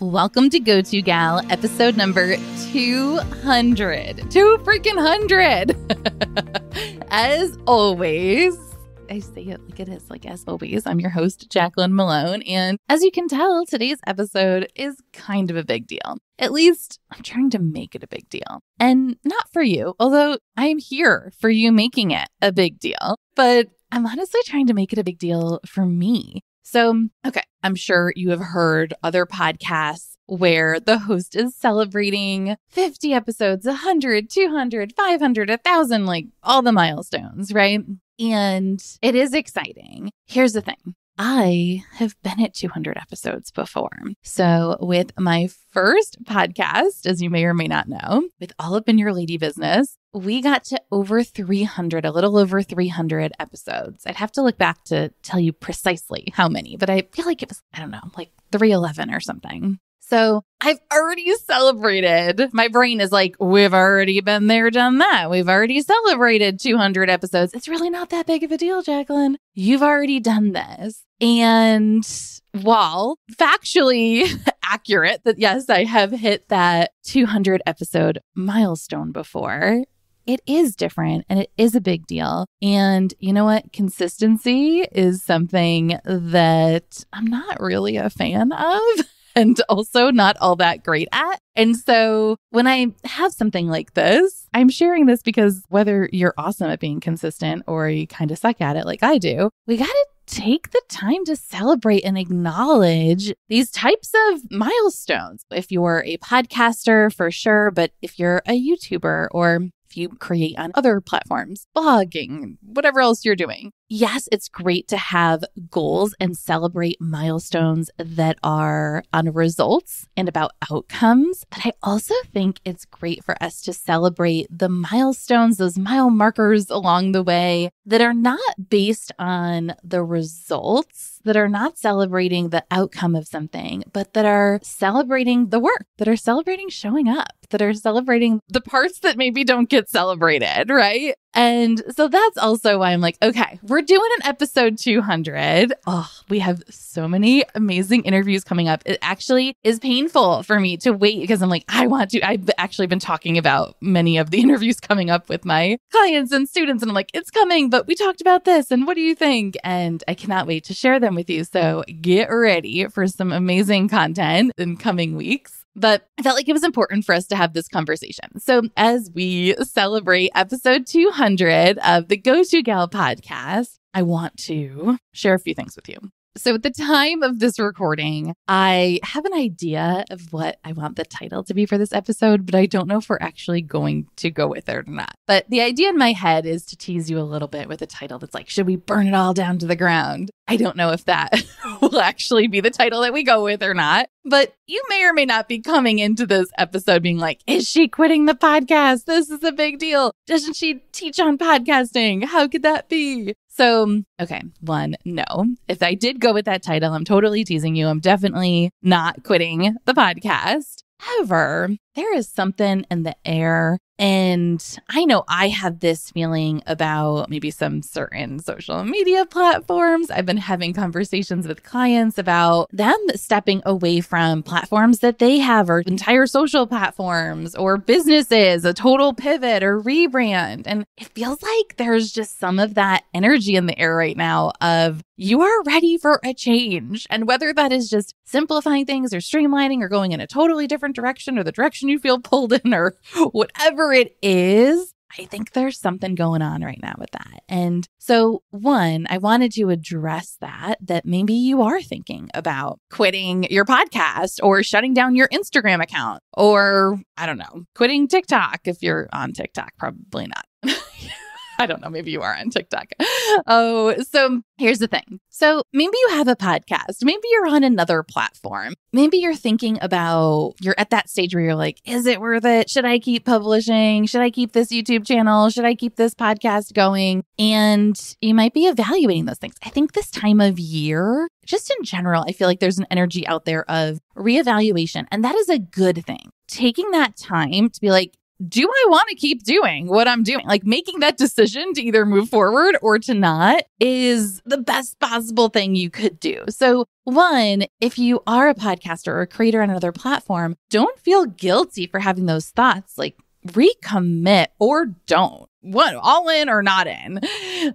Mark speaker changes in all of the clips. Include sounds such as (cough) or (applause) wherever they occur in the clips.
Speaker 1: Welcome to Go To Gal, episode number 200. Two freaking hundred. (laughs) as always, I say it like it is, like as always, I'm your host, Jacqueline Malone. And as you can tell, today's episode is kind of a big deal. At least I'm trying to make it a big deal. And not for you, although I am here for you making it a big deal. But I'm honestly trying to make it a big deal for me so, mm, okay, I'm sure you have heard other podcasts where the host is celebrating 50 episodes, 100, 200, 500, 1,000, like all the milestones, right? And it is exciting. Here's the thing I have been at 200 episodes before. So, with my first podcast, as you may or may not know, with All Up in Your Lady Business, we got to over 300, a little over 300 episodes. I'd have to look back to tell you precisely how many, but I feel like it was, I don't know, like 311 or something. So I've already celebrated. My brain is like, we've already been there, done that. We've already celebrated 200 episodes. It's really not that big of a deal, Jacqueline. You've already done this. And while factually (laughs) accurate that, yes, I have hit that 200 episode milestone before, it is different and it is a big deal. And you know what? Consistency is something that I'm not really a fan of. (laughs) and also not all that great at. And so when I have something like this, I'm sharing this because whether you're awesome at being consistent or you kind of suck at it like I do, we got to take the time to celebrate and acknowledge these types of milestones. If you're a podcaster, for sure, but if you're a YouTuber or if you create on other platforms, blogging, whatever else you're doing, yes, it's great to have goals and celebrate milestones that are on results and about outcomes. But I also think it's great for us to celebrate the milestones, those mile markers along the way that are not based on the results, that are not celebrating the outcome of something, but that are celebrating the work, that are celebrating showing up, that are celebrating the parts that maybe don't get celebrated, right? And so that's also why I'm like, okay, we're doing an episode 200. Oh, we have so many amazing interviews coming up. It actually is painful for me to wait because I'm like, I want to. I've actually been talking about many of the (laughs) interviews coming up with my clients and students, and I'm like, it's coming, but we talked about this, and what do you think? And I cannot wait to share them with you. So get ready for some amazing content in coming weeks but I felt like it was important for us to have this conversation. So, as we celebrate episode 200 of the Go To Gal podcast, I want to share a few things with you. So, at the time of this recording, I have an idea of what I want the title to be for this episode, but I don't know if we're actually going to go with it or not. But the idea in my head is to tease you a little bit with a title that's like, should we burn it all down to the ground? I don't know if that (laughs) will actually be the title that we go with or not. But you may or may not be coming into this episode being like, is she quitting the podcast? This is a big deal. Doesn't she teach on podcasting? How could that be? So, okay, one, no. If I did go with that title, I'm totally teasing you. I'm definitely not quitting the podcast. However, there is something in the air. And I know I have this feeling about maybe some certain social media platforms. I've been having conversations with clients about them stepping away from platforms that they have or entire social platforms or businesses, a total pivot or rebrand. And it feels like there's just some of that energy in the air right now of you are ready for a change. And whether that is just simplifying things or streamlining or going in a totally different direction or the direction direction you feel pulled in or (laughs) whatever it is. I think there's something going on right now with that. And so, one, I wanted to address that, that maybe you are thinking about quitting your podcast or shutting down your Instagram account or, I don't know, quitting TikTok if you're on TikTok, probably not. (laughs) I don't know. Maybe you are on TikTok. Oh, so here's the thing. So maybe you have a podcast. Maybe you're on another platform. Maybe you're thinking about, you're at that stage where you're like, is it worth it? Should I keep publishing? Should I keep this YouTube channel? Should I keep this podcast going? And you might be evaluating those things. I think this time of year, just in general, I feel like there's an energy out there of reevaluation. And that is a good thing. Taking that time to be like, do I want to keep doing what I'm doing? Like making that decision to either move forward or to not is the best possible thing you could do. So, one, if you are a podcaster or a creator on another platform, don't feel guilty for having those thoughts. Like, recommit or don't. What, all in or not in?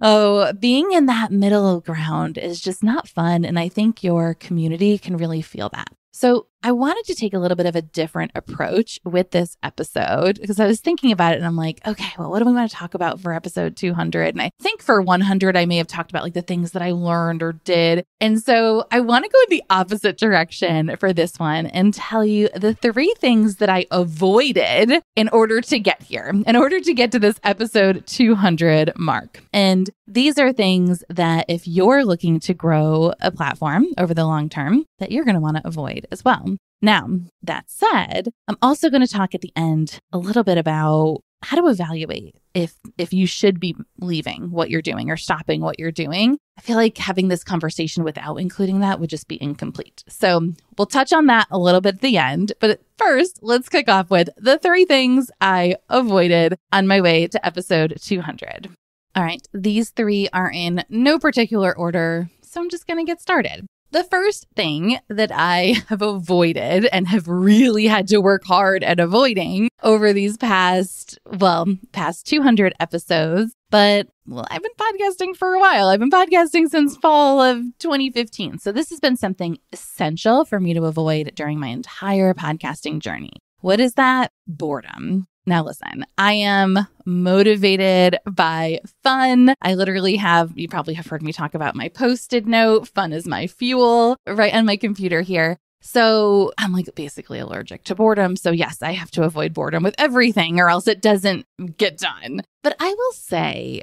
Speaker 1: Oh, being in that middle ground is just not fun. And I think your community can really feel that. So, I wanted to take a little bit of a different approach with this episode because I was thinking about it and I'm like, okay, well, what do we want to talk about for episode 200? And I think for 100, I may have talked about like the things that I learned or did. And so I want to go in the opposite direction for this one and tell you the three things that I avoided in order to get here, in order to get to this episode 200 mark. And these are things that if you're looking to grow a platform over the long term, that you're going to want to avoid as well. Now, that said, I'm also going to talk at the end a little bit about how to evaluate if if you should be leaving what you're doing or stopping what you're doing. I feel like having this conversation without including that would just be incomplete. So, we'll touch on that a little bit at the end, but first, let's kick off with the three things I avoided on my way to episode 200. All right, these three are in no particular order, so I'm just going to get started. The first thing that I (laughs) have avoided and have really had to work hard at avoiding over these past, well, past 200 episodes, but well, I've been podcasting for a while. I've been podcasting since fall of 2015. So this has been something essential for me to avoid during my entire podcasting journey. What is that? Boredom. Now, listen, I am motivated by fun. I literally have, you probably have heard me talk about my post it note. Fun is my fuel right on my computer here. So I'm like basically allergic to boredom. So, yes, I have to avoid boredom with everything or else it doesn't get done. But I will say,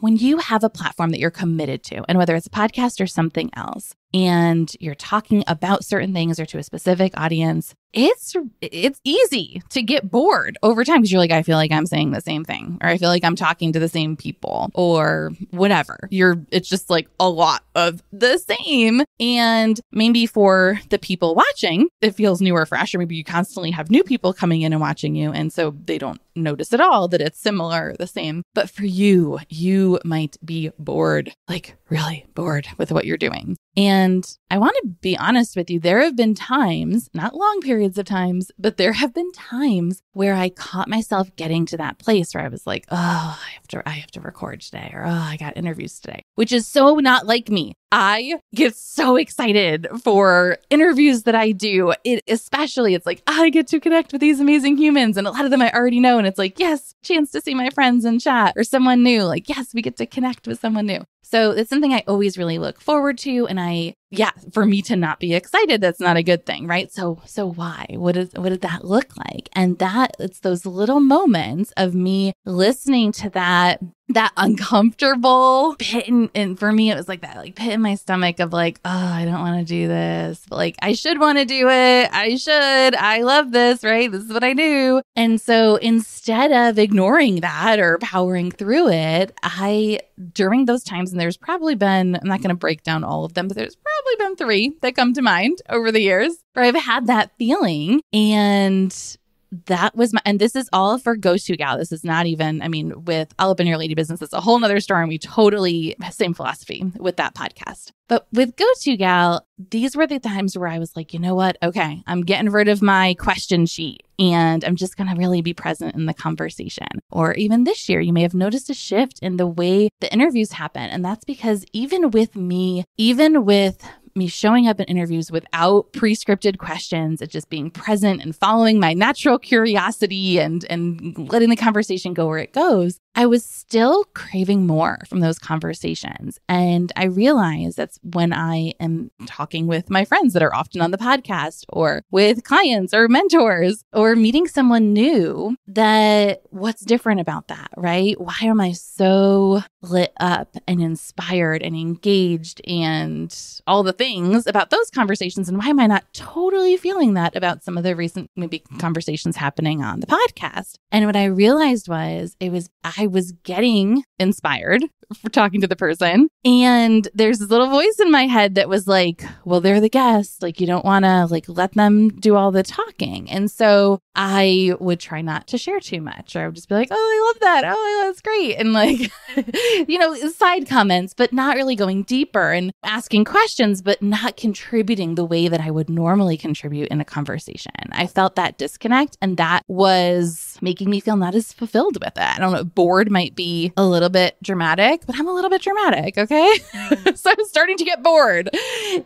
Speaker 1: when you have a platform that you're committed to, and whether it's a podcast or something else, and you're talking about certain things or to a specific audience, it's it's easy to get bored over time because you're like, I feel like I'm saying the same thing, or I feel like I'm talking to the same people, or whatever. You're it's just like a lot of the same. And maybe for the people watching, it feels new or fresh, or maybe you constantly have new people coming in and watching you, and so they don't notice at all that it's similar, the same. But for you, you might be bored, like really bored with what you're doing. And I want to be honest with you, there have been times, not long periods of times, but there have been times where I caught myself getting to that place where I was like, oh, I have to I have to record today or oh, I got interviews today, which is so not like me. I get so excited for interviews that I do. It especially it's like I get to connect with these amazing humans and a lot of them I already know and it's like, yes, chance to see my friends and chat or someone new, like yes, we get to connect with someone new. So it's something I always really look forward to. And I yeah, for me to not be excited, that's not a good thing, right? So, so why? What is, what did that look like? And that it's those little moments of me listening to that, that uncomfortable pit. In, and for me, it was like that, like pit in my stomach of like, oh, I don't want to do this, but like I should want to do it. I should. I love this, right? This is what I do. And so instead of ignoring that or powering through it, I, during those times, and there's probably been, I'm not going to break down all of them, but there's probably probably been three that come to mind over the years where I've had that feeling. And that was my, and this is all for Go To Gal. This is not even, I mean, with All Up in Your Lady Business, it's a whole nother story. And we totally, same philosophy with that podcast. But with Go To Gal, these were the times where I was like, you know what? Okay, I'm getting rid of my question sheet and I'm just going to really be present in the conversation. Or even this year, you may have noticed a shift in the way the interviews happen. And that's because even with me, even with me showing up in interviews without pre-scripted questions and just being present and following my natural curiosity and and letting the conversation go where it goes I was still craving more from those conversations. And I realized that's when I am talking with my friends that are often on the podcast or with clients or mentors or meeting someone new that what's different about that, right? Why am I so lit up and inspired and engaged and all the things about those conversations? And why am I not totally feeling that about some of the recent maybe conversations happening on the podcast? And what I realized was it was, I I was getting inspired for talking to the person. And there's this little voice in my head that was like, well, they're the guests; Like, you don't want to like let them do all the talking. And so I would try not to share too much, or I would just be like, oh, I love that. Oh, that's great. And like, (laughs) you know, side comments, but not really going deeper and asking questions, but not contributing the way that I would normally contribute in a conversation. I felt that disconnect and that was making me feel not as fulfilled with it. I don't know, bored bored might be a little bit dramatic, but I'm a little bit dramatic, okay? Mm. (laughs) so I'm starting to get bored.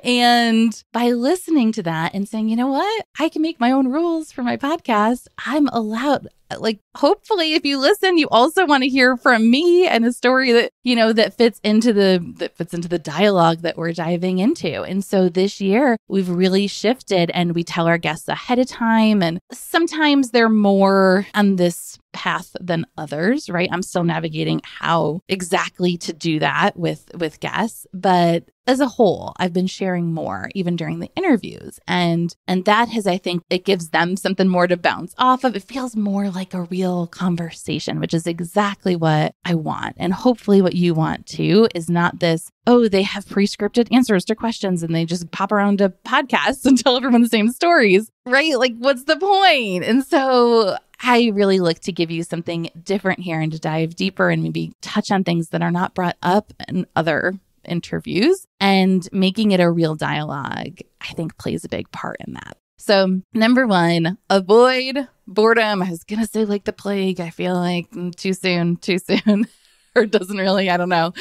Speaker 1: And by listening to that and saying, you know what? I can make my own rules for my podcast. I'm allowed like hopefully if you listen you also want to hear from me and a story that you know that fits into the that fits into the dialogue that we're diving into and so this year we've really shifted and we tell our guests ahead of time and sometimes they're more on this path than others right i'm still navigating how exactly to do that with with guests but as a whole i've been sharing more even during the interviews and and that has i think it gives them something more to bounce off of it feels more like a real conversation which is exactly what i want and hopefully what you want too is not this oh they have pre-scripted answers to questions and they just pop around to podcasts (laughs) and tell everyone the same stories right like what's the point and so I really look to give you something different here and to dive deeper and maybe touch on things that are not brought up in other interviews and making it a real dialogue, I think plays a big part in that. So, number one, avoid boredom. I was going to say like the plague. I feel like mm, too soon, too soon, (laughs) or doesn't really, I don't know.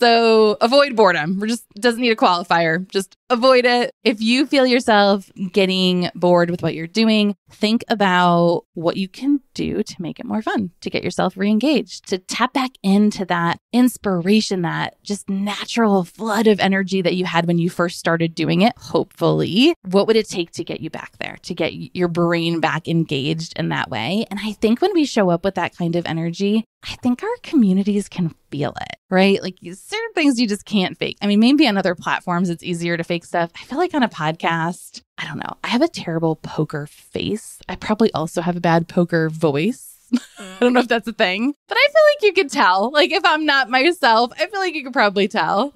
Speaker 1: So, avoid boredom. We're just, doesn't need a qualifier. Just avoid it. If you feel yourself getting bored with what you're doing, think about what you can do to make it more fun, to get yourself re engaged, to tap back into that inspiration, that just natural flood of energy that you had when you first started doing it. Hopefully, what would it take to get you back there, to get your brain back engaged in that way? And I think when we show up with that kind of energy, I think our communities can feel it, right? Like certain things you just can't fake. I mean, maybe on other platforms it's easier to fake stuff. I feel like on a podcast, I don't know. I have a terrible poker face. I probably also have a bad poker voice. (laughs) I don't know if that's a thing, but I feel like you could tell. Like if I'm not myself, I feel like you could probably tell.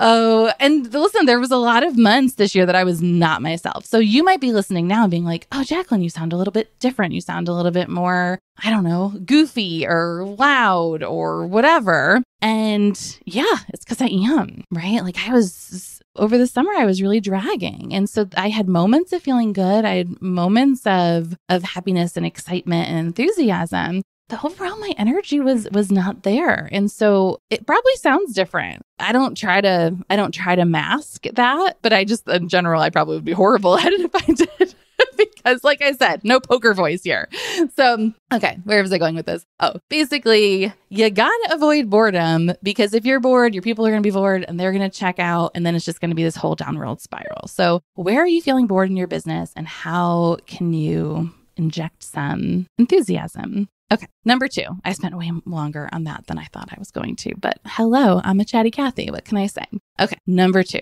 Speaker 1: Oh, and listen, there was a lot of months this year that I was not myself. So you might be listening now and being like, "Oh, Jacqueline, you sound a little bit different. You sound a little bit more, I don't know, goofy or loud or whatever." And yeah, it's because I am, right? Like I was over the summer I was really dragging. And so I had moments of feeling good. I had moments of of happiness and excitement and enthusiasm. But overall my energy was was not there. And so it probably sounds different. I don't try to I don't try to mask that, but I just in general I probably would be horrible (laughs) at it if I did because, like I said, no poker voice here. So, okay, where was I going with this? Oh, basically, you gotta avoid boredom because if you're bored, your people are gonna be bored and they're gonna check out, and then it's just gonna be this whole downward spiral. So, where are you feeling bored in your business, and how can you inject some enthusiasm? Okay, number two. I spent way longer on that than I thought I was going to, but hello, I'm a chatty Cathy. What can I say? Okay, number two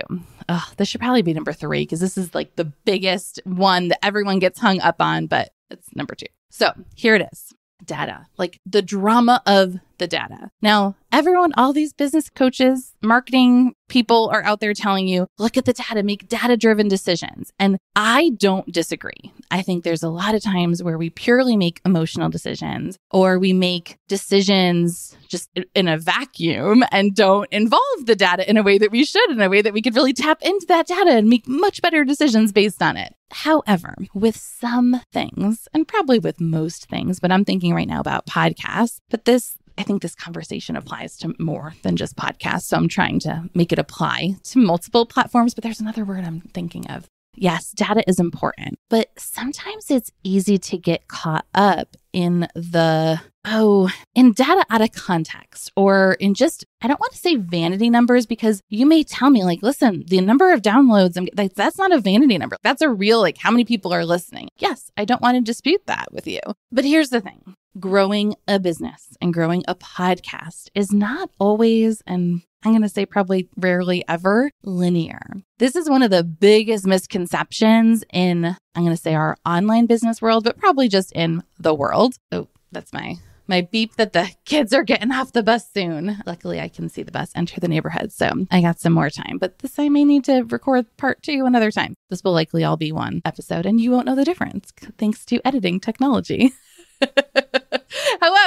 Speaker 1: oh, this should probably be number three because this is like the biggest one that everyone gets hung up on, but it's number two. So here it is data, like the drama of the data. Now, everyone, all these business coaches, marketing people are out there telling you, look at the data, make data driven decisions. And I don't disagree. I think there's a lot of times where we purely make emotional decisions or we make decisions just in a vacuum and don't involve the data in a way that we should, in a way that we could really tap into that data and make much better decisions based on it. However, with some things, and probably with most things, but I'm thinking right now about podcasts, but this I think this conversation applies to more than just podcasts. So I'm trying to make it apply to multiple platforms, but there's another word I'm thinking of. Yes, data is important, but sometimes it's easy to get caught up in the, oh, in data out of context or in just, I don't want to say vanity numbers because you may tell me, like, listen, the number of downloads, I'm, like, that's not a vanity number. That's a real, like, how many people are listening. Yes, I don't want to dispute that with you. But here's the thing growing a business and growing a podcast is not always, and I'm going to say probably rarely ever, linear. This is one of the biggest misconceptions in, I'm going to say, our online business world, but probably just in the world. Oh, that's my. My beep that the (laughs) kids are getting off the bus soon. Luckily, I can see the bus enter the neighborhood, so I got some more time. But this I may need to record part two another time. This will likely all be one episode, and you won't know the difference thanks to editing technology. (laughs)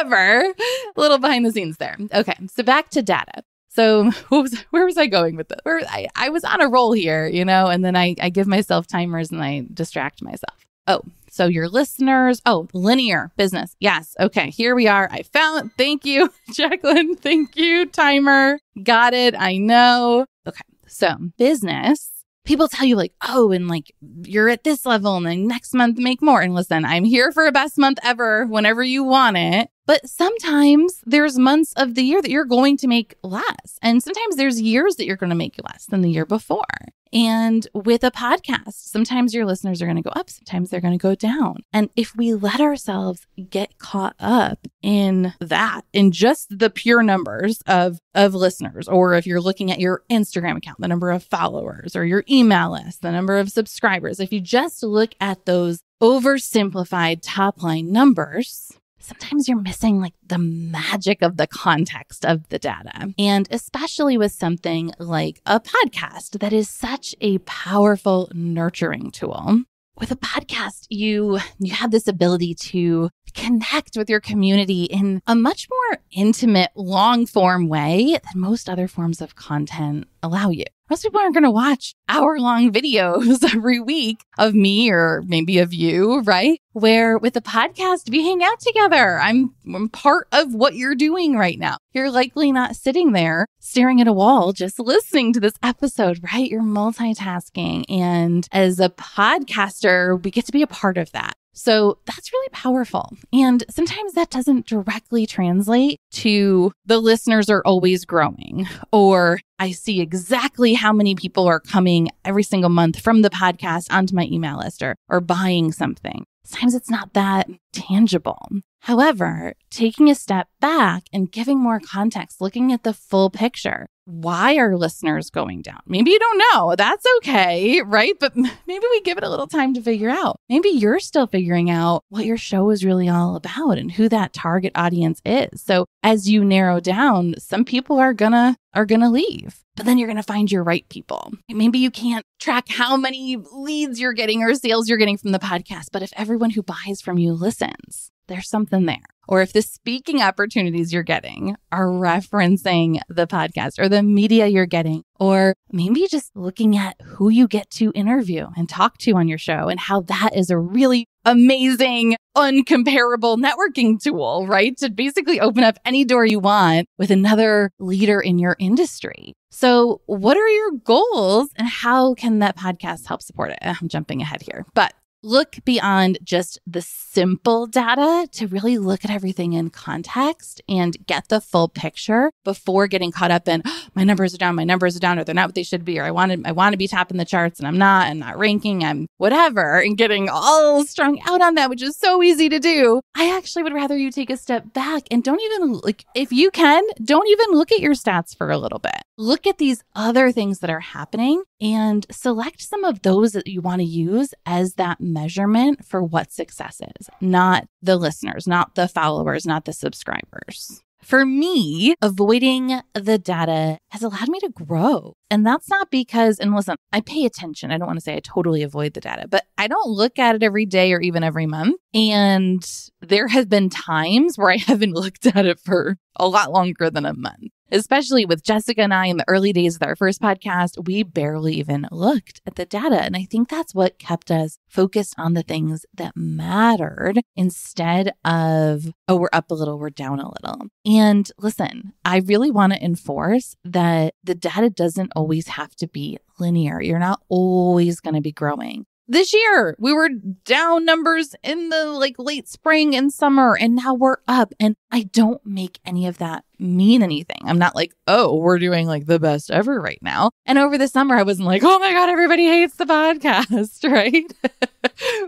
Speaker 1: However, a little behind the scenes there. Okay, so back to data. So (laughs) was, where was I going with this? Where I, I was on a roll here, you know, and then I, I give myself timers and I distract myself. Oh, so your listeners. Oh, linear business. Yes. Okay. Here we are. I found. Thank you, (laughs) Jacqueline. Thank you, timer. Got it. I know. Okay. So business. People tell you like, oh, and like you're at this level and then next month make more. And listen, I'm here for a best month ever whenever you want it. But sometimes there's months of the year that you're going to make less. And sometimes there's years that you're going to make less than the year before. And with a podcast, sometimes your listeners are going to go up, sometimes they're going to go down. And if we let ourselves get caught up in that, in just the pure numbers of, of listeners, or if you're looking at your Instagram account, the number of followers, or your email list, the number of subscribers, if you just look at those oversimplified top line numbers, sometimes you're missing like the magic of the context of the data. And especially with something like a podcast that is such a powerful nurturing tool. With a podcast, you you have this ability to connect with your community in a much more intimate, long form way than most other forms of content allow you most people aren't going to watch hour long videos (laughs) every week of me or maybe of you, right? Where with a podcast, we hang out together. I'm, I'm, part of what you're doing right now. You're likely not sitting there staring at a wall, just listening to this episode, right? You're multitasking. And as a podcaster, we get to be a part of that. So that's really powerful. And sometimes that doesn't directly translate to the listeners are always growing, or I see exactly how many people are coming every single month from the podcast onto my email list or, or buying something. Sometimes it's not that tangible. However, taking a step back and giving more context, looking at the full picture, why are listeners going down? Maybe you don't know. That's okay, right? But maybe we give it a little time to figure out. Maybe you're still figuring out what your show is really all about and who that target audience is. So as you narrow down, some people are gonna are gonna leave, but then you're gonna find your right people. Maybe you can't track how many leads you're getting or sales you're getting from the podcast, but if everyone who buys from you listens, there's something there or if the speaking opportunities you're getting are referencing the podcast or the media you're getting, or maybe just looking at who you get to interview and talk to on your show and how that is a really amazing, uncomparable networking tool, right? To basically open up any door you want with another leader in your industry. So, what are your goals and how can that podcast help support it? I'm jumping ahead here, but look beyond just the simple data to really look at everything in context and get the full picture before getting caught up in my numbers are down, my numbers are down, or they're not what they should be, or I wanted I want to be topping the charts and I'm not, and not ranking, I'm whatever, and getting all strung out on that, which is so easy to do. I actually would rather you take a step back and don't even like if you can, don't even look at your stats for a little bit look at these other things that are happening and select some of those that you want to use as that measurement for what success is, not the listeners, not the followers, not the subscribers. For me, avoiding the data has allowed me to grow. And that's not because, and listen, I pay attention. I don't want to say I totally avoid the data, but I don't look at it every day or even every month. And there have been times where I (laughs) haven't looked at it for a lot longer than a month especially with Jessica and I in the early days of our first podcast, we barely even looked at the data. And I think that's what kept us focused on the things that mattered instead of, oh, we're up a little, we're down a little. And listen, I really want to enforce that the data doesn't always have to be linear. You're not always going to be growing this year. We were down numbers in the like late spring and summer, and now we're up. And I don't make any of that mean anything. I'm not like, oh, we're doing like the best ever right now. And over the summer, I wasn't like, oh my God, everybody hates the podcast, (laughs) right?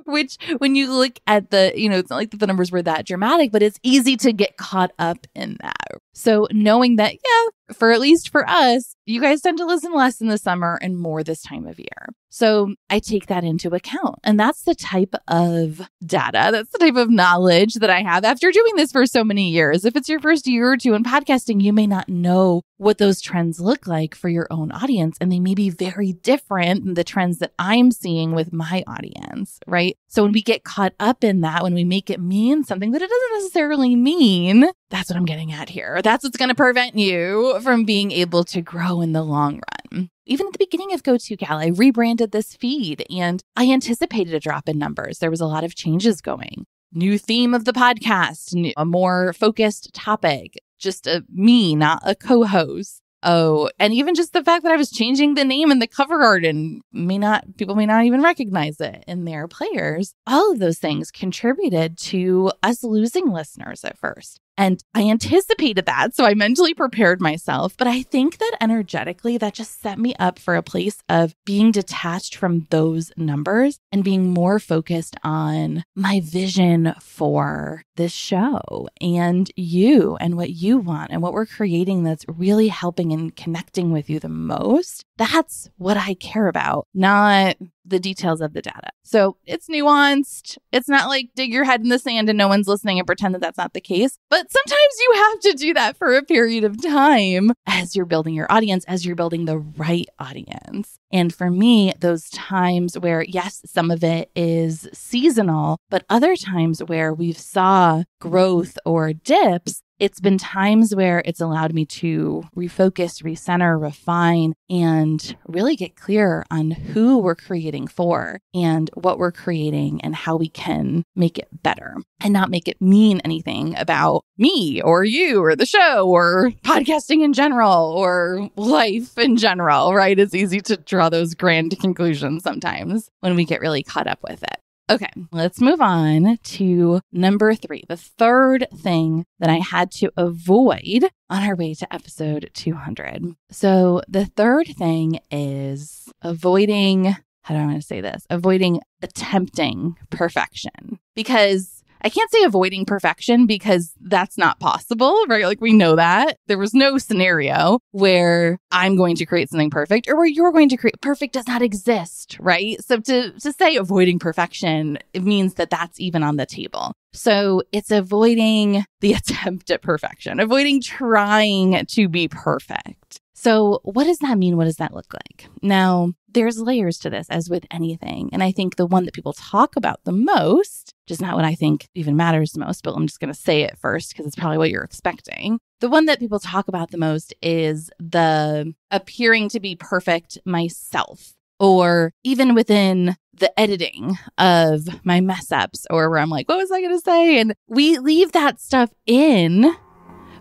Speaker 1: (laughs) Which, when you look at the, you know, it's not like the numbers were that dramatic, but it's easy to get caught up in that. So knowing that, yeah, for at least for us, you guys tend to listen less in the summer and more this time of year. So I take that into account. And that's the type of data, that's the type of knowledge that I have after doing this for so many years. If it's your first year or two in podcasting, you may not know what those trends look like for your own audience. And they may be very different than the trends that I'm seeing with my audience, right? So when we get caught up in that, when we make it mean something that it doesn't necessarily mean, that's what I'm getting at here. That's what's going to prevent you from being able to grow in the long run. Even at the beginning of GoToGal, I rebranded this feed and I anticipated a drop in numbers. There was a lot of changes going new theme of the podcast, a more focused topic, just a me, not a co-host. Oh, and even just the fact that I was changing the name and the cover art and may not people may not even recognize it in their players. All of those things contributed to us losing listeners at first. And I anticipated that. So I mentally prepared myself. But I think that energetically, that just set me up for a place of being detached from those numbers and being more focused on my vision for this show and you and what you want and what we're creating that's really helping and connecting with you the most. That's what I care about, not the details of the data. So it's nuanced. It's not like dig your head in the sand and no one's listening and pretend that that's not the case. But sometimes you have to do that for a period of time as you're building your audience, as you're building the right audience. And for me, those times where, yes, some of it is seasonal, but other times where we've saw growth or dips, it's been times where it's allowed me to refocus, recenter, refine, and really get clear on who we're creating for and what we're creating and how we can make it better and not make it mean anything about me or you or the show or podcasting in general or life in general, right? It's easy to draw those grand conclusions sometimes when we get really caught up with it. Okay, let's move on to number three, the third thing that I had to avoid on our way to episode 200. So, the third thing is avoiding, how do I want to say this? Avoiding attempting perfection because I can't say avoiding perfection because that's not possible, right? Like we know that there was no scenario where I'm going to create something perfect or where you're going to create perfect does not exist, right? So to, to say avoiding perfection, it means that that's even on the table. So it's avoiding the (laughs) attempt at perfection, avoiding trying to be perfect. So, what does that mean? What does that look like? Now, there's layers to this, as with anything. And I think the one that people talk about the most just not what I think even matters most, but I'm just going to say it first because it's probably what you're expecting. The one that people talk about the most is the appearing to be perfect myself, or even within the editing of my mess ups, or where I'm like, what was I going to say? And we leave that stuff in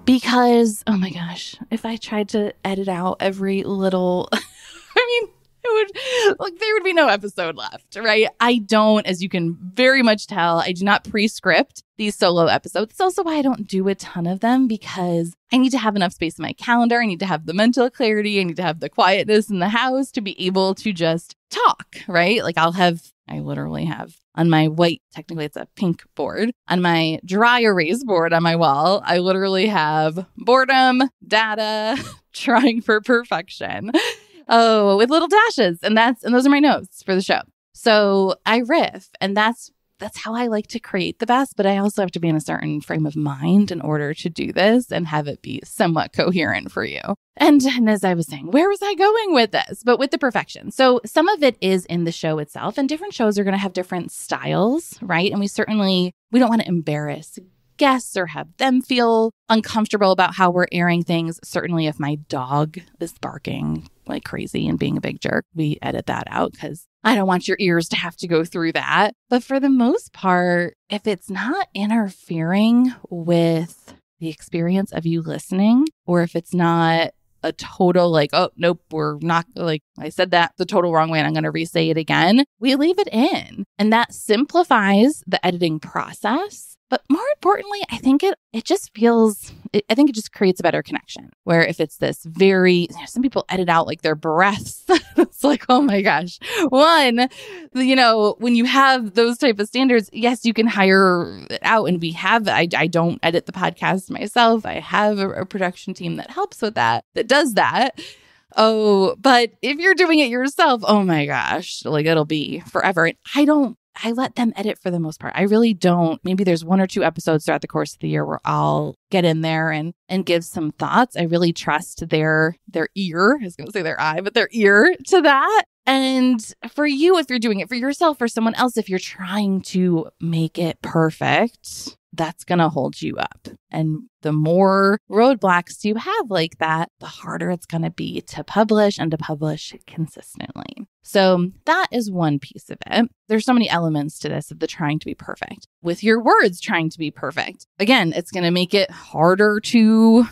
Speaker 1: because, oh my gosh, if I tried to edit out every little, (laughs) I mean, (laughs) it would like there would be no episode left, right? I don't, as you can very much tell, I do not pre-script these solo episodes. It's also why I don't do a ton of them because I need to have enough space in my calendar. I need to have the mental clarity. I need to have the quietness in the house to be able to just talk, right? Like I'll have, I literally have on my white, technically it's a pink board, on my dry erase board on my wall, I literally have boredom, data, (laughs) trying for perfection oh, with little dashes. And that's and those are my notes for the show. So I riff, and that's that's how I like to create the best, but I also have to be in a certain frame of mind in order to do this and have it be somewhat coherent for you. And, and, as I was saying, where was I going with this? But with the perfection. So some of it is in the show itself, and different shows are going to have different styles, right? And we certainly we don't want to embarrass guests or have them feel uncomfortable about how we're airing things. Certainly, if my dog is barking like crazy and being a big jerk, we edit that out because I don't want your ears to have to go through that. But for the most part, if it's not interfering with the experience of you listening, or if it's not a total like, oh, nope, we're not like, I said that the total wrong way and I'm going to re say it again, we leave it in. And that simplifies the editing process but more importantly, I think it it just feels it, I think it just creates a better connection. Where if it's this very you know, some people edit out like their breaths. (laughs) it's like, "Oh my gosh." One, you know, when you have those type of standards, yes, you can hire out and we have I I don't edit the podcast myself. I have a, a production team that helps with that. That does that. Oh, but if you're doing it yourself, oh my gosh, like it'll be forever. And I don't I let them edit for the most part. I really don't. Maybe there's one or two episodes throughout the course of the year where I'll get in there and and give some thoughts. I really trust their their ear. I was going to say their eye, but their ear to that. And for you if you're doing it for yourself or someone else if you're trying to make it perfect, that's going to hold you up. And the more roadblocks you have like that, the harder it's going to be to publish and to publish consistently. So that is one piece of it. There's so many elements to this of the trying to be perfect. With your words trying to be perfect. Again, it's going to make it harder to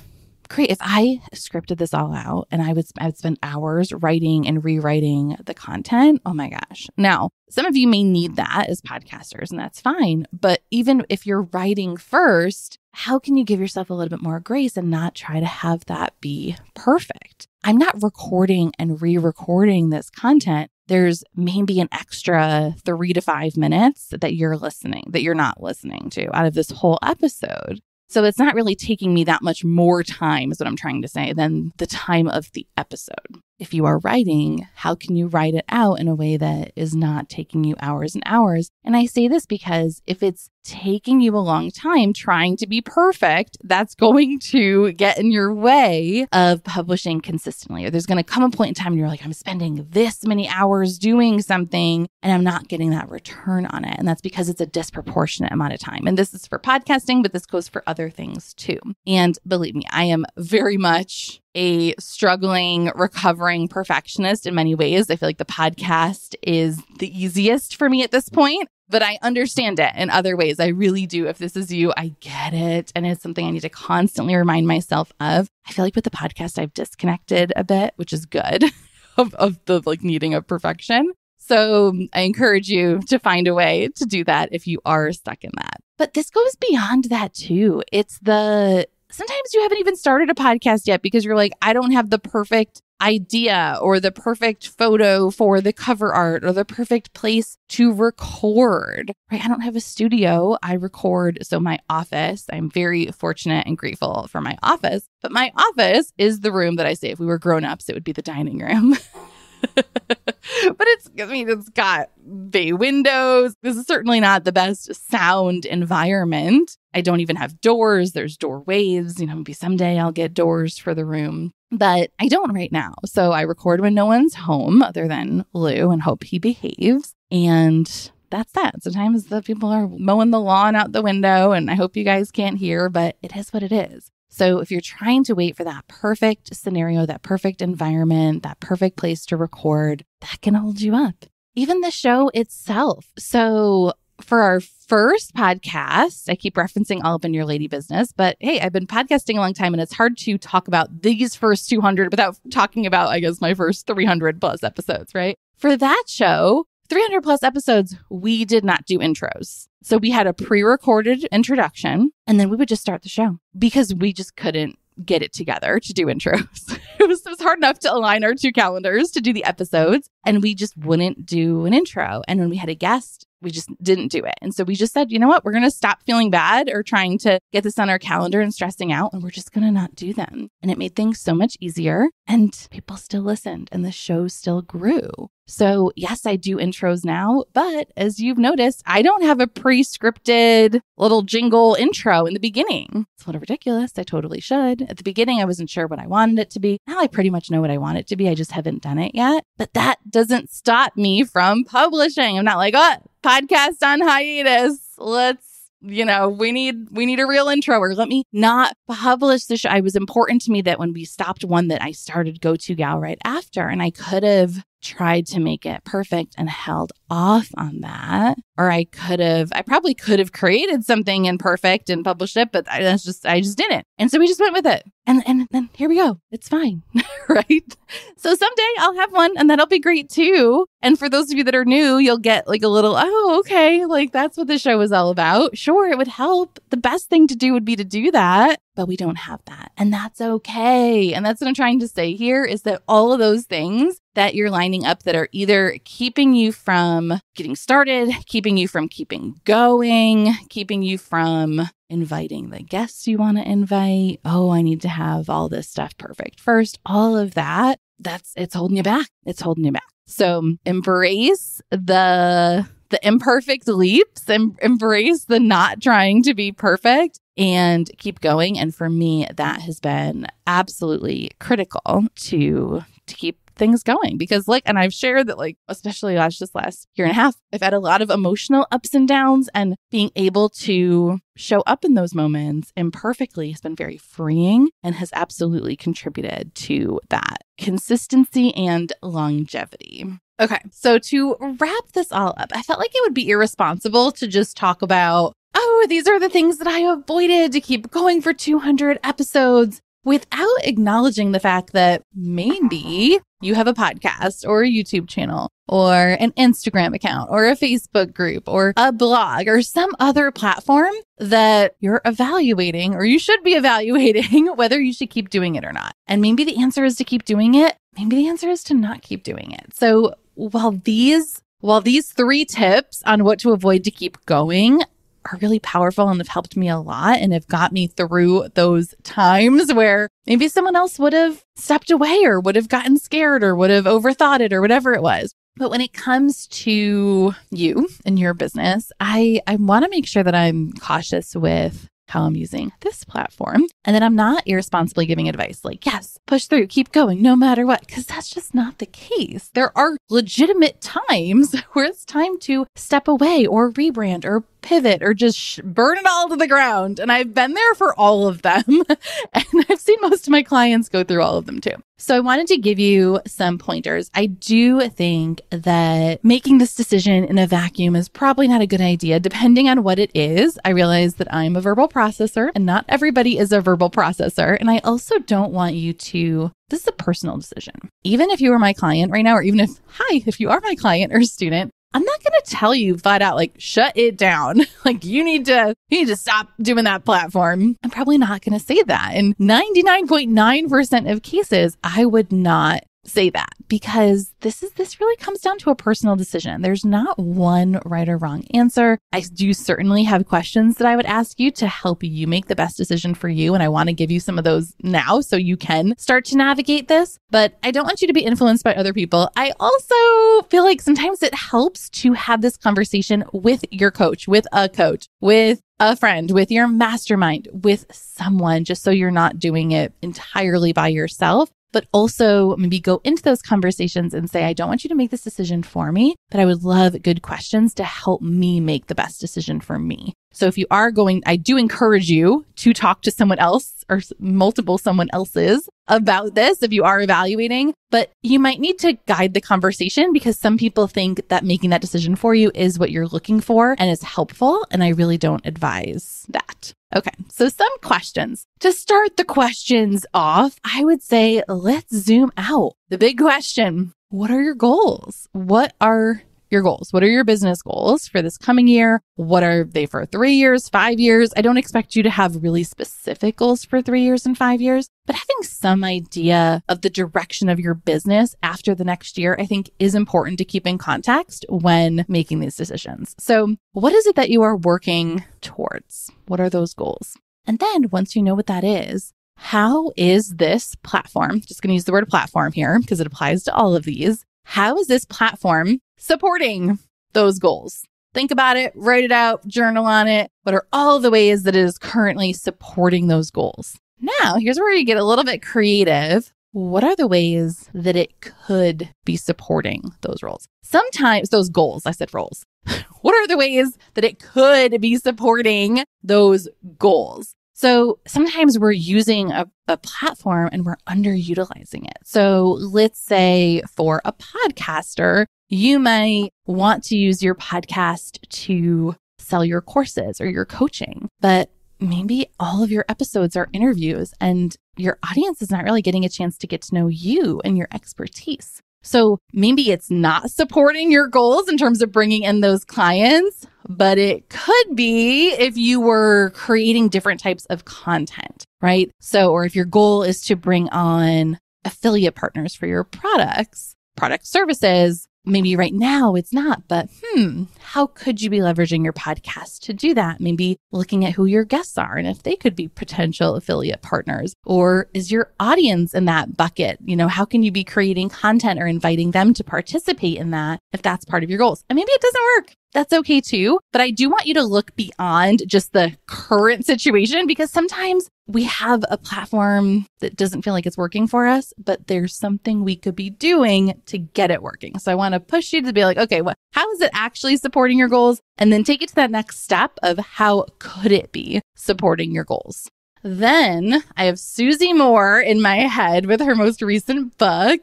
Speaker 1: create. If I scripted this all out and I would I would spend hours writing and rewriting the content, oh my gosh. Now, some of you may need that as podcasters and that's fine, but even if you're writing first, how can you give yourself a little bit more grace and not try to have that be perfect? I'm not recording and re recording this content. There's maybe an extra three to five minutes that you're listening, that you're not listening to out of this whole episode. So it's not really taking me that much more time, is what I'm trying to say, than the time of the episode if you are writing, how can you write it out in a way that is not taking you hours and hours? And I say this because if it's taking you a long time trying to be perfect, that's (laughs) going to get in your way of publishing consistently. Or there's going to come a point in time where you're like, I'm spending this many hours doing something and I'm not getting that return on it. And that's because it's a disproportionate amount of time. And this is for podcasting, but this goes for other things too. And believe me, I am very much a struggling, recovering perfectionist in many ways. I feel like the podcast is the easiest for me at this point, but I understand it in other ways. I really do. If this is you, I get it. And it's something I need to constantly remind myself of. I feel like with the podcast, I've disconnected a bit, which is good (laughs) of, of the like needing of perfection. So um, I encourage you to find a way to do that if you are stuck in that. But this goes beyond that too. It's the sometimes you haven't even started a podcast yet because you're like, I don't have the perfect idea or the perfect photo for the cover art or the perfect place to record. Right? I don't have a studio. I record so my office. I'm very fortunate and grateful for my office, but my office is the room that I say if we were grown-ups it would be the dining room. (laughs) (laughs) but it's, I mean, it's got bay windows. This is certainly not the best sound environment. I don't even have doors. There's doorways. You know, maybe someday I'll get doors for the room, but I don't right now. So I record when no one's home other than Lou and hope he behaves. And that's that. Sometimes the people are mowing the lawn out the window, and I hope you guys can't hear, but it is what it is. So if you're trying to wait for that perfect scenario, that perfect environment, that perfect place to record, that can hold you up. Even the show itself. So for our first podcast, I keep referencing all up in your lady business, but hey, I've been podcasting a long time and it's hard to talk about these first 200 without talking about, I guess, my first 300 plus episodes, right? For that show, 300 plus episodes, we did not do intros. So we had a pre recorded introduction and then we would just start the show because we just couldn't get it together to do intros. (laughs) it, was, it was hard enough to align our two calendars to do the episodes and we just wouldn't do an intro. And when we had a guest, we just didn't do it. And so we just said, you know what? We're going to stop feeling bad or trying to get this on our calendar and stressing out, and we're just going to not do them. And it made things so much easier. And people still listened, and the show still grew. So, yes, I do intros now, but as you've noticed, I don't have a pre scripted little jingle intro in the beginning. It's a little ridiculous. I totally should. At the beginning, I wasn't sure what I wanted it to be. Now I pretty much know what I want it to be. I just haven't done it yet. But that doesn't stop me from publishing. I'm not like, oh, podcast on hiatus. Let's you know we need we need a real intro or let me not publish this show. i was important to me that when we stopped one that i started go to gal right after and i could have tried to make it perfect and held off on that. Or I could have, I probably could have created something imperfect and published it, but that's just, I just didn't. And so we just went with it and and then here we go. It's fine, (laughs) right? So someday I'll have one, and that'll be great too. And for those of you that are new, you'll get like a little, oh, okay, like that's what the show is all about. Sure, it would help. The best thing to do would be to do that, but we don't have that, and that's okay. And that's what I'm trying to say here is that all of those things that you're lining up that are either keeping you from getting started, keeping you from keeping going, keeping you from inviting the guests you want to invite. Oh, I need to have all this stuff perfect first. All of that, that's it's holding you back. It's holding you back. So embrace the the imperfect leaps and embrace the not trying to be perfect and keep going and for me that has been absolutely critical to to keep things going because like and I've shared that like especially last just last year and a half I've had a lot of emotional ups and downs and being able to show up in those moments imperfectly has been very freeing and has absolutely contributed to that consistency and longevity. Okay, so to wrap this all up, I felt like it would be irresponsible to just talk about oh, these are the things that I avoided to keep going for 200 episodes without acknowledging the fact that maybe you have a podcast or a YouTube channel or an Instagram account or a Facebook group or a blog or some other platform that you're evaluating or you should be (laughs) evaluating whether you should keep doing it or not. And maybe the answer is to keep doing it. Maybe the answer is to not keep doing it. So while these while these three tips on what to avoid to keep going are really powerful and have helped me a lot and have got me through those times where maybe someone else would have stepped away or would have gotten scared or would have overthought it or whatever it was. But when it comes to you and your business, I, I want to make sure that I'm cautious with how I'm using this platform and that I'm not irresponsibly giving advice like, yes, push through, keep going, no matter what, because that's just not the case. There are legitimate times (laughs) where it's time to step away or rebrand or pivot or just sh- burn it all to the ground. And I've been there for all of them. (laughs) and I've seen most of my clients go through all of them too. So I wanted to give you some pointers. I do think that making this decision in a vacuum is probably not a good idea, depending on what it is. I realize that I'm a verbal processor and not everybody is a verbal processor. And I also don't want you to, this is a personal decision. Even if you are my client right now, or even if, hi, if you are my client or student, I'm not going to tell you flat out, like, shut it down. (laughs) like, you need to, you need to stop doing that platform. I'm probably not going to say that. In 99.9% of cases, I would not say that because this is this really comes down to a personal decision. There's not one right or wrong answer. I do certainly have questions that I would ask you to help you make the best decision for you and I want to give you some of those now so you can start to navigate this, but I don't want you to be influenced by other people. I also feel like sometimes it helps to have this conversation with your coach, with a coach, with a friend, with your mastermind, with someone, just so you're not doing it entirely by yourself but also maybe go into those conversations and say, I don't want you to make this decision for me, but I would love good questions to help me make the best decision for me. So if you are going, I do encourage you to talk to someone else or multiple someone else's about this if you are evaluating, but you might need to guide the conversation because some people think that making that decision for you is what you're looking for and is helpful. And I really don't advise that. Okay, so some questions. To start the questions off, I would say let's zoom out. The big question what are your goals? What are your goals. What are your business goals for this coming year? What are they for three years, five years? I don't expect you to have really specific goals for three years and five years, but having some idea of the direction of your business after the next year, I think is important to keep in context when making these decisions. So what is it that you are working towards? What are those goals? And then once you know what that is, how is this platform? Just going to use the word platform here because it applies to all of these. How is this platform supporting those goals. Think about it, write it out, journal on it. What are all the ways that it is currently supporting those goals? Now, here's where you get a little bit creative. What are the ways that it could be supporting those roles? Sometimes those goals, I said roles. (laughs) what are the ways that it could be supporting those goals? So sometimes we're using a, a, platform and we're underutilizing it. So let's say for a podcaster, you may want to use your podcast to sell your courses or your coaching, but maybe all of your episodes are interviews and your audience is not really getting a chance to get to know you and your expertise. So maybe it's not supporting your goals in terms of bringing in those clients, but it could be if you were creating different types of content, right? So, or if your goal is to bring on affiliate partners for your products, product services, Maybe right now it's not, but hmm, how could you be leveraging your podcast to do that? Maybe looking at who your guests are and if they could be potential affiliate partners, or is your audience in that bucket? You know, how can you be creating content or inviting them to participate in that if that's part of your goals? And maybe it doesn't work that's okay too. But I do want you to look beyond just the current situation because sometimes we have a platform that doesn't feel like it's working for us, but there's something we could be doing to get it working. So I want to push you to be like, okay, what, how is it actually supporting your goals? And then take it to that next step of how could it be supporting your goals? Then I have Susie Moore in my head with her most recent book.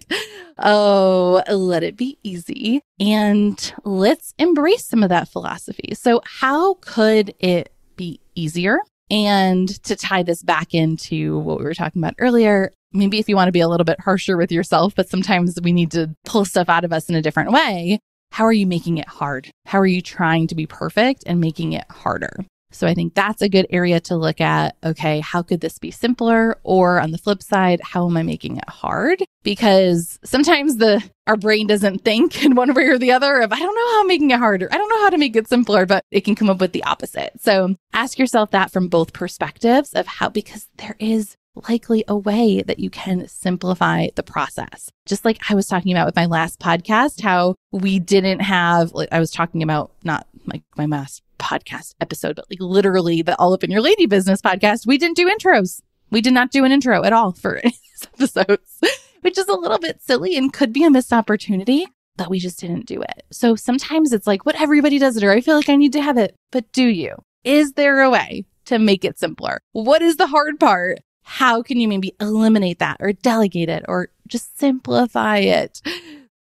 Speaker 1: Oh, let it be easy. And let's embrace some of that philosophy. So, how could it be easier? And to tie this back into what we were talking about earlier, maybe if you want to be a little bit harsher with yourself, but sometimes we need to pull stuff out of us in a different way. How are you making it hard? How are you trying to be perfect and making it harder? So I think that's a good area to look at. Okay, how could this be simpler? Or on the flip side, how am I making it hard? Because sometimes the our brain doesn't think in one way or the other of I don't know how I'm making it harder. I don't know how to make it simpler, but it can come up with the opposite. So ask yourself that from both perspectives of how because there is likely a way that you can simplify the process. Just like I was talking about with my last podcast, how we didn't have, like, I was talking about not like my last podcast episode, but like literally the All Up in Your Lady Business podcast, we didn't do intros. We did not do an intro at all for (laughs) episodes, which is a little bit silly and could be a missed opportunity But we just didn't do it. So sometimes it's like, what everybody does it, or I feel like I need to have it, but do you? Is there a way to make it simpler? What is the hard part? How can you maybe eliminate that or delegate it or just simplify it?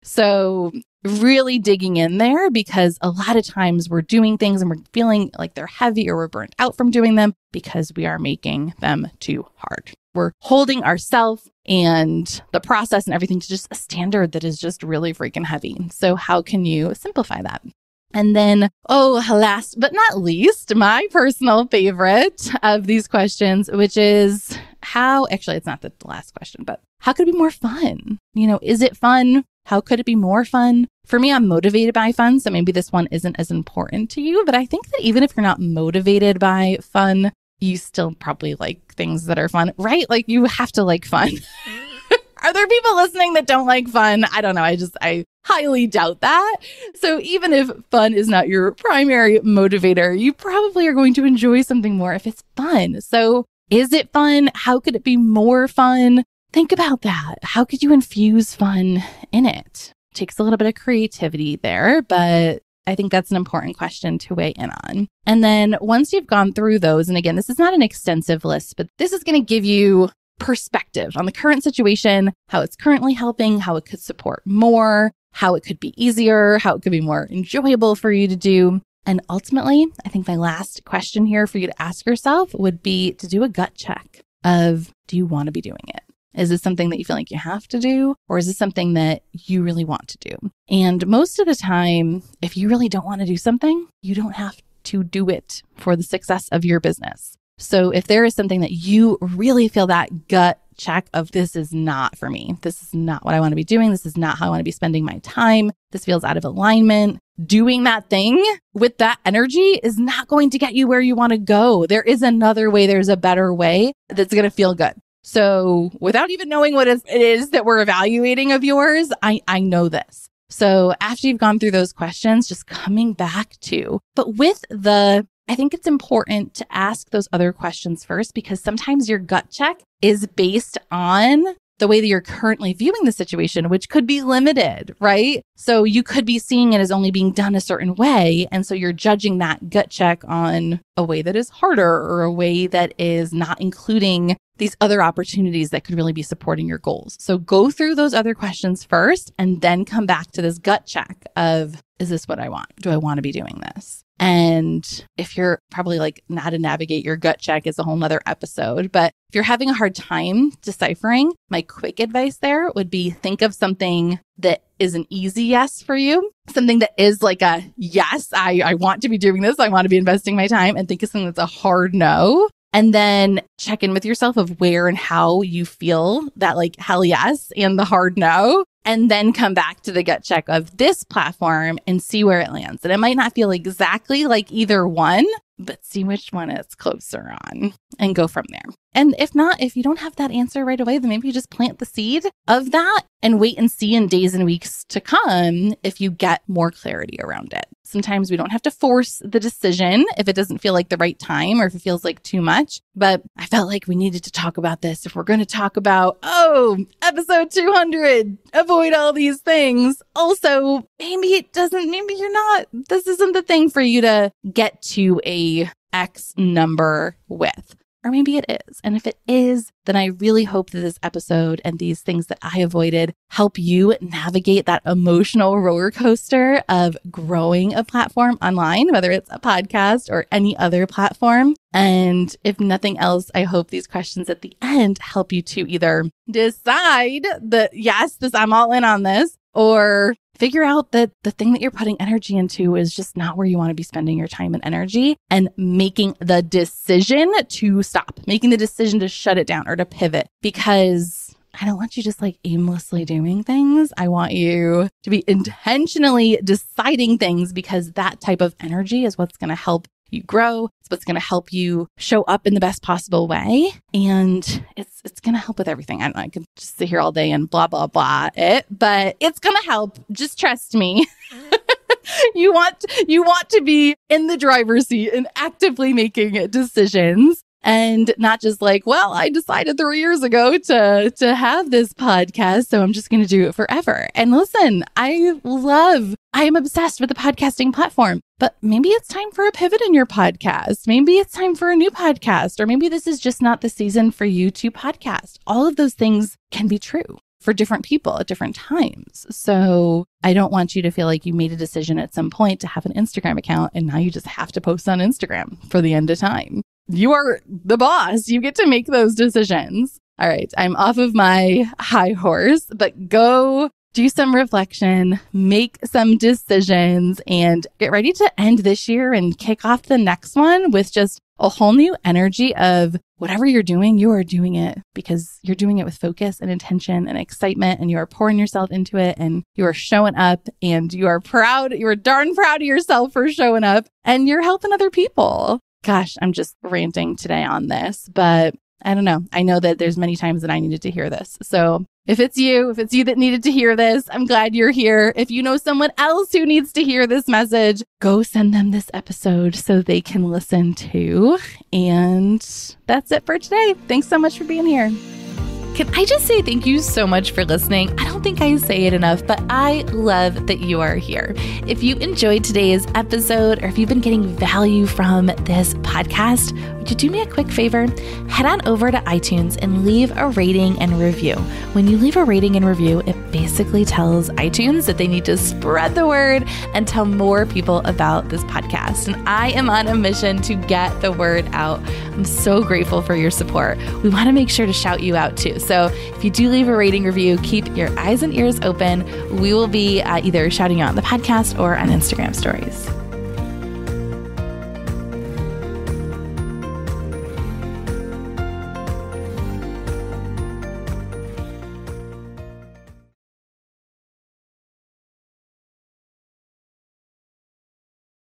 Speaker 1: So really digging in there because a lot of times we're doing things and we're feeling like they're heavy or we're burnt out from doing them because we are making them too hard. We're holding ourselves and the process and everything to just a standard that is just really freaking heavy. So, how can you simplify that? And then, oh, last but not least, my personal favorite of these questions, which is how, actually, it's not the last question, but how could it be more fun? You know, is it fun how could it be more fun? For me, I'm motivated by fun, so maybe this one isn't as important to you. But I think that even if you're not motivated by fun, you still probably like things that are fun, right? Like you have to like fun. (laughs) are there people listening that don't like fun? I don't know. I just, I highly doubt that. So even if fun is not your primary motivator, you probably are going to enjoy something more if it's fun. So is it fun? How could it be more fun? Think about that. How could you infuse fun in it? Takes a little bit of creativity there, but I think that's an important question to weigh in on. And then once you've gone through those, and again, this is not an extensive list, but this is going to give you perspective on the current situation, how it's currently helping, how it could support more, how it could be easier, how it could be more enjoyable for you to do. And ultimately, I think my last question here for you to ask yourself would be to do a gut check of do you want to be doing it? Is this something that you feel like you have to do? Or is this something that you really want to do? And most of the time, if you really don't want to do something, you don't have to do it for the success of your business. So if there is something that you really feel that gut check of this is not for me, this is not what I want to be doing, this is not how I want to be spending my time, this feels out of alignment, doing that thing with that energy is not going to get you where you want to go. There is another way, there's a better way that's going to feel good. So without even knowing what it is that we're evaluating of yours, I, I know this. So after you've gone through those questions, just coming back to, but with the, I think it's important to ask those other questions first because sometimes your gut check is based on the way that you're currently viewing the situation, which could be limited, right? So you could be seeing it as only being done a certain way. And so you're judging that gut check on a way that is harder or a way that is not including these other opportunities that could really be supporting your goals. So go through those other questions first and then come back to this gut check of, is this what I want? Do I want to be doing this? And if you're probably like how to navigate your gut check is a whole nother episode. But if you're having a hard time deciphering, my quick advice there would be think of something that is an easy yes for you, something that is like a yes, I, I want to be doing this. I want to be investing my time and think of something that's a hard no. And then check in with yourself of where and how you feel that like hell yes and the hard no and then come back to the gut check of this platform and see where it lands. And it might not feel exactly like either one, but see which one is closer on and go from there. And if not, if you don't have that answer right away, then maybe you just plant the seed of that and wait and see in days and weeks to come if you get more clarity around it. Sometimes we don't have to force the decision if it doesn't feel like the right time or if it feels like too much. But I felt like we needed to talk about this. If we're going to talk about, oh, episode 200, avoid all these things. Also, maybe it doesn't, maybe you're not, this isn't the thing for you to get to a X number with. Or maybe it is. And if it is, then I really hope that this episode and these things that I avoided help you navigate that emotional roller coaster of growing a platform online, whether it's a podcast or any other platform. And if nothing else, I hope these questions at the end help you to either decide that, yes, this, I'm all in on this, or Figure out that the thing that you're putting energy into is just not where you want to be spending your time and energy and making the decision to stop, making the decision to shut it down or to pivot because I don't want you just like aimlessly doing things. I want you to be intentionally deciding things because that type of energy is what's going to help you grow. It's what's going to help you show up in the best possible way. And it's, it's going to help with everything. I know, I can just sit here all day and blah, blah, blah it, but it's going to help. Just trust me. (laughs) you want, you want to be in the driver's seat and actively making decisions and not just like, well, I decided three years ago to to have this podcast, so I'm just going to do it forever. And listen, I love, I am obsessed with the podcasting platform, but maybe it's time for a pivot in your podcast. Maybe it's time for a new podcast, or maybe this is just not the season for you to podcast. All of those things can be true for different people at different times. So I don't want you to feel like you made a decision at some point to have an Instagram account and now you just have to post on Instagram for the end of time you are the boss. You get to make those decisions. All right. I'm off of my high horse, but go do some reflection, make some decisions, and get ready to end this year and kick off the next one with just a whole new energy of whatever you're doing, you are doing it because you're doing it with focus and intention and excitement, and you are pouring yourself into it and you are showing up and you are proud. You are darn proud of yourself for showing up and you're helping other people gosh, I'm just ranting today on this, but I don't know. I know that there's many times that I needed to hear this. So if it's you, if it's you that needed to hear this, I'm glad you're here. If you know someone else who needs to hear this message, go send them this episode so they can listen too. And that's it for today. Thanks so much for being here. Can I just say thank you so much for listening? I don't think I say it enough, but I love that you are here. If you enjoyed today's episode or if you've been getting value from this podcast, would you do me a quick favor? Head on over to iTunes and leave a rating and review. When you leave a rating and review, it basically tells iTunes that they need to spread the word and tell more people about this podcast. And I am on a mission to get the word out. I'm so grateful for your support. We want to make sure to shout you out too. So so if you do leave a rating review, keep your eyes and ears open. We will be uh, either shouting out on the podcast or on Instagram stories.